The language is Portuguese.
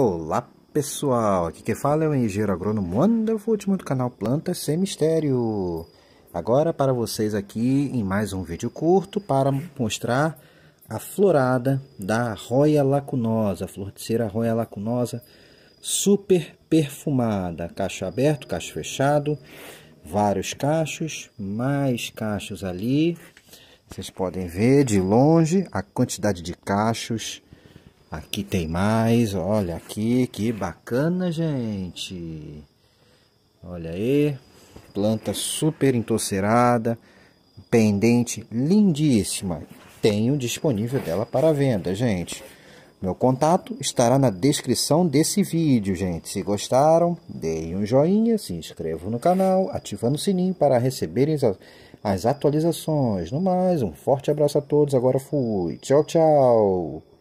Olá pessoal, aqui quem fala é o engenheiro agrônomo Wonderfoot, do canal Plantas Sem Mistério. Agora para vocês aqui em mais um vídeo curto para mostrar a florada da roia lacunosa, a flor de cera roia lacunosa super perfumada, cacho aberto, cacho fechado, vários cachos, mais cachos ali. Vocês podem ver de longe a quantidade de cachos Aqui tem mais, olha aqui, que bacana, gente. Olha aí, planta super entocerada, pendente lindíssima. Tenho disponível dela para venda, gente. Meu contato estará na descrição desse vídeo, gente. Se gostaram, deem um joinha, se inscrevam no canal, ativando o sininho para receberem as, as atualizações. No mais, um forte abraço a todos. Agora fui. Tchau, tchau.